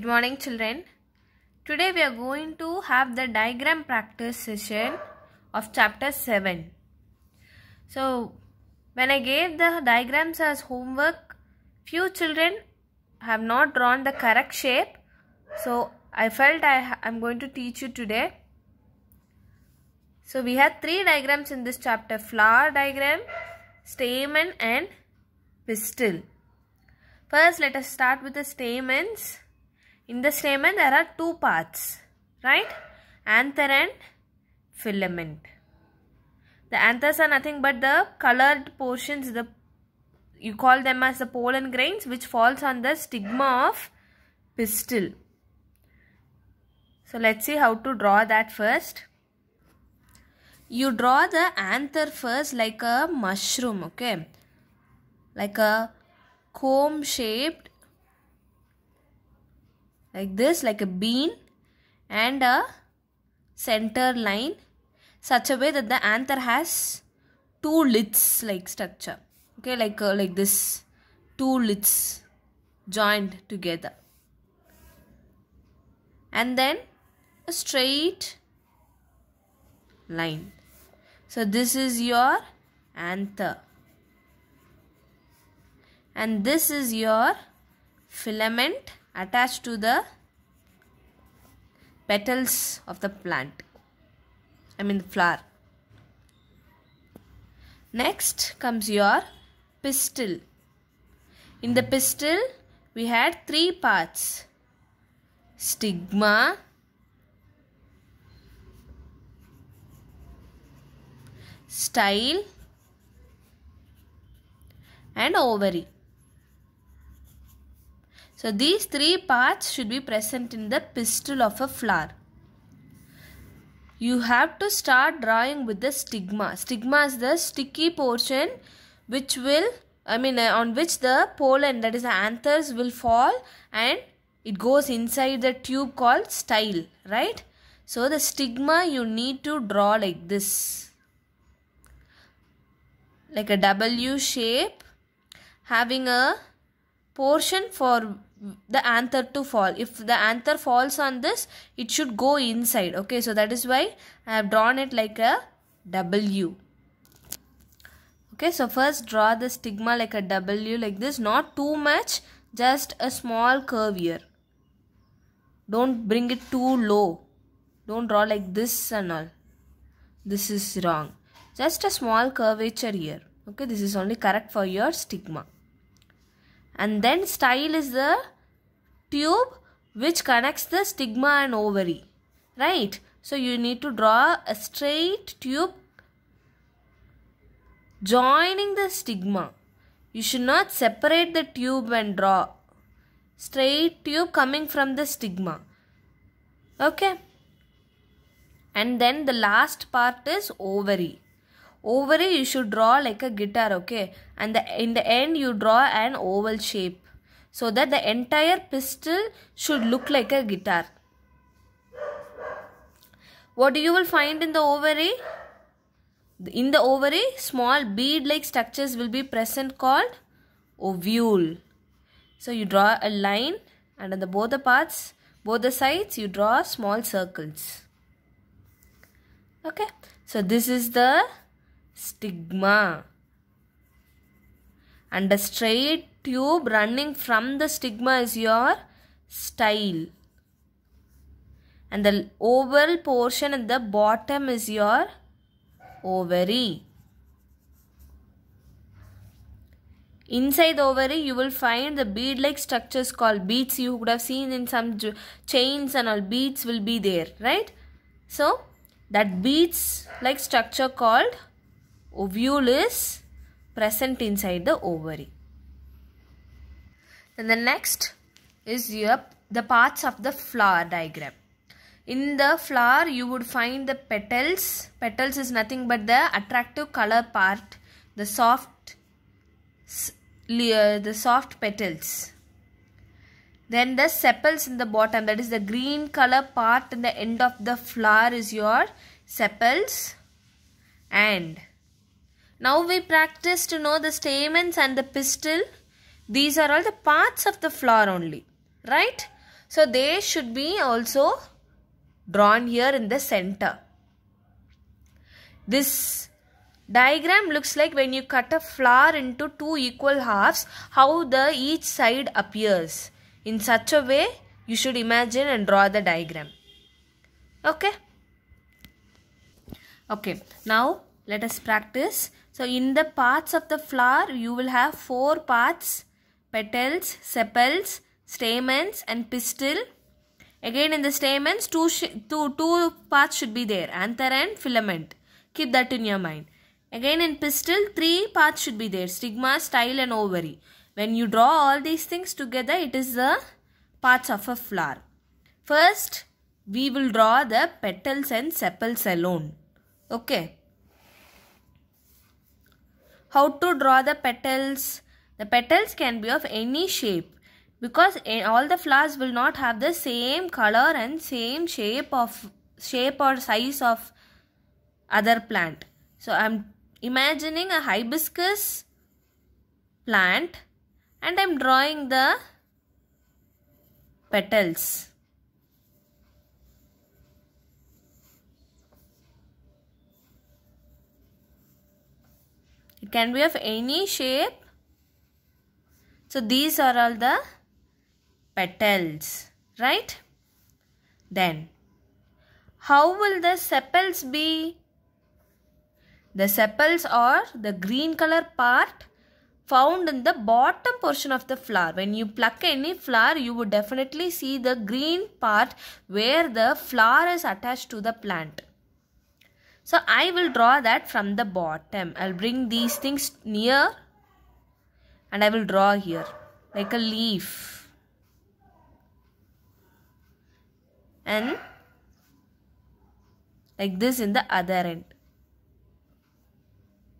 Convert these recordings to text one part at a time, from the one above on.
Good morning children. Today we are going to have the diagram practice session of chapter 7. So when I gave the diagrams as homework, few children have not drawn the correct shape. So I felt I am going to teach you today. So we have three diagrams in this chapter. Flower diagram, stamen and pistil. First let us start with the stamens. In the stamen there are two parts, right? Anther and filament. The anthers are nothing but the colored portions, the you call them as the pollen grains which falls on the stigma of pistil. So let's see how to draw that first. You draw the anther first like a mushroom, okay? Like a comb shaped like this like a bean and a center line such a way that the anther has two lids like structure okay like uh, like this two lids joined together and then a straight line so this is your anther and this is your filament attached to the petals of the plant. I mean flower. Next comes your pistil. In the pistil, we had three parts. Stigma, style and ovary. So these three parts should be present in the pistil of a flower. You have to start drawing with the stigma. Stigma is the sticky portion which will, I mean uh, on which the pollen that is the anthers will fall and it goes inside the tube called style, right? So the stigma you need to draw like this. Like a W shape having a portion for the anther to fall if the anther falls on this it should go inside okay so that is why I have drawn it like a W okay so first draw the stigma like a W like this not too much just a small curve here don't bring it too low don't draw like this and all this is wrong just a small curvature here okay this is only correct for your stigma and then style is the tube which connects the stigma and ovary right so you need to draw a straight tube joining the stigma you should not separate the tube and draw straight tube coming from the stigma okay and then the last part is ovary Ovary, you should draw like a guitar okay and the, in the end you draw an oval shape so that the entire pistol should look like a guitar. What you will find in the ovary? In the ovary, small bead-like structures will be present called ovule. So you draw a line and on the both the parts, both the sides, you draw small circles. Okay. So this is the stigma and a straight tube running from the stigma is your style and the oval portion at the bottom is your ovary inside the ovary you will find the bead like structures called beads you would have seen in some chains and all beads will be there right so that beads like structure called ovule is present inside the ovary. Then the next is your, the parts of the flower diagram. In the flower you would find the petals. Petals is nothing but the attractive color part, the soft the soft petals. Then the sepals in the bottom that is the green color part in the end of the flower is your sepals and now we practice to know the stamens and the pistil. These are all the parts of the flower only. Right? So they should be also drawn here in the center. This diagram looks like when you cut a flower into two equal halves, how the each side appears. In such a way, you should imagine and draw the diagram. Okay? Okay, now let us practice so in the parts of the flower, you will have four parts, petals, sepals, stamens and pistil. Again in the stamens, two, two, two parts should be there, anther and filament. Keep that in your mind. Again in pistil, three parts should be there, stigma, style and ovary. When you draw all these things together, it is the parts of a flower. First, we will draw the petals and sepals alone. Okay how to draw the petals the petals can be of any shape because all the flowers will not have the same color and same shape of shape or size of other plant so i'm imagining a hibiscus plant and i'm drawing the petals can be of any shape. So these are all the petals, right? Then, how will the sepals be? The sepals are the green color part found in the bottom portion of the flower. When you pluck any flower, you would definitely see the green part where the flower is attached to the plant. So I will draw that from the bottom. I'll bring these things near and I will draw here like a leaf. And like this in the other end.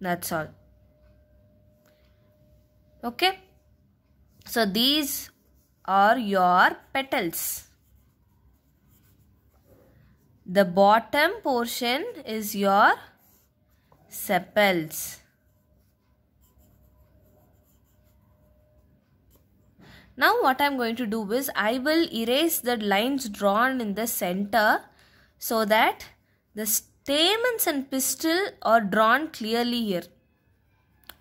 That's all. Okay. So these are your petals. The bottom portion is your sepals. Now what I am going to do is I will erase the lines drawn in the center so that the stamens and pistil are drawn clearly here.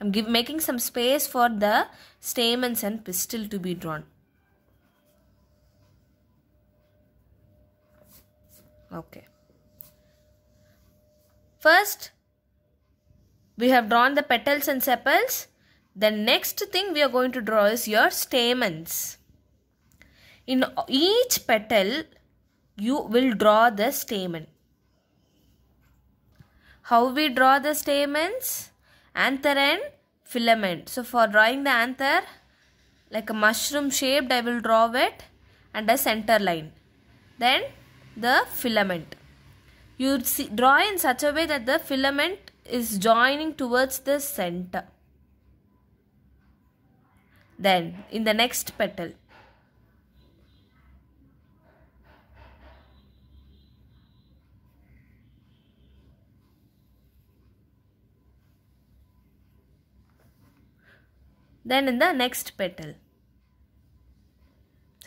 I am making some space for the stamens and pistil to be drawn. Okay. First, we have drawn the petals and sepals. The next thing we are going to draw is your stamens. In each petal, you will draw the stamen. How we draw the stamens? Anther and filament. So for drawing the anther, like a mushroom shaped, I will draw it and a center line. Then the filament. You see, draw in such a way that the filament is joining towards the center. Then in the next petal. Then in the next petal.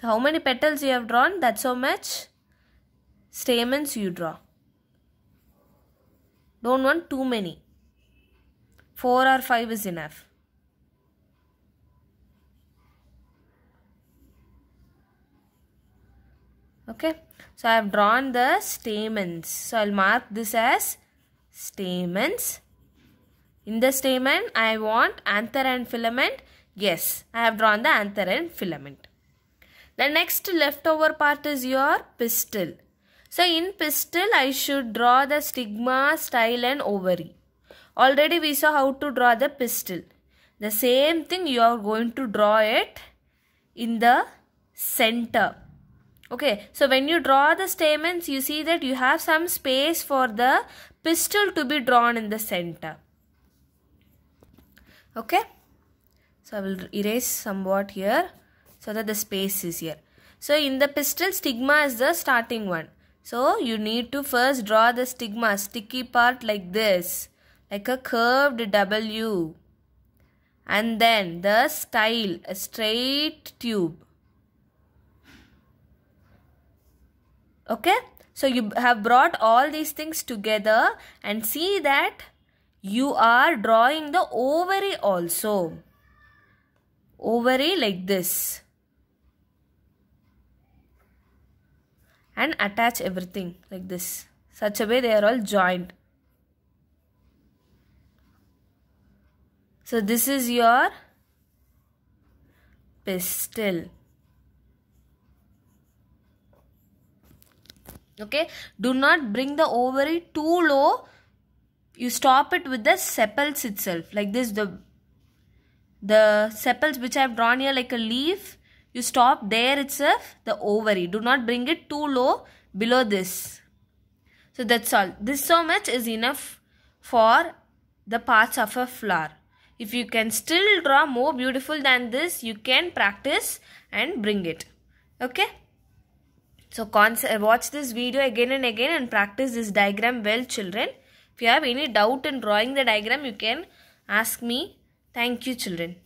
So how many petals you have drawn? That's how much stamens you draw. Don't want too many. 4 or 5 is enough. Okay. So I have drawn the stamens. So I will mark this as stamens. In the stamen I want anther and filament. Yes, I have drawn the anther and filament. The next leftover part is your pistil. So in pistil, I should draw the stigma, style and ovary. Already we saw how to draw the pistil. The same thing you are going to draw it in the center. Okay, so when you draw the stamens, you see that you have some space for the pistil to be drawn in the center. Okay, so I will erase somewhat here so that the space is here. So in the pistil, stigma is the starting one. So you need to first draw the stigma, sticky part like this, like a curved W. And then the style, a straight tube. Okay? So you have brought all these things together and see that you are drawing the ovary also. Ovary like this. and attach everything like this. Such a way they are all joined. So this is your pistil. Okay, do not bring the ovary too low. You stop it with the sepals itself. Like this, the the sepals which I have drawn here like a leaf you stop there itself the ovary do not bring it too low below this so that's all this so much is enough for the parts of a flower if you can still draw more beautiful than this you can practice and bring it okay so watch this video again and again and practice this diagram well children if you have any doubt in drawing the diagram you can ask me thank you children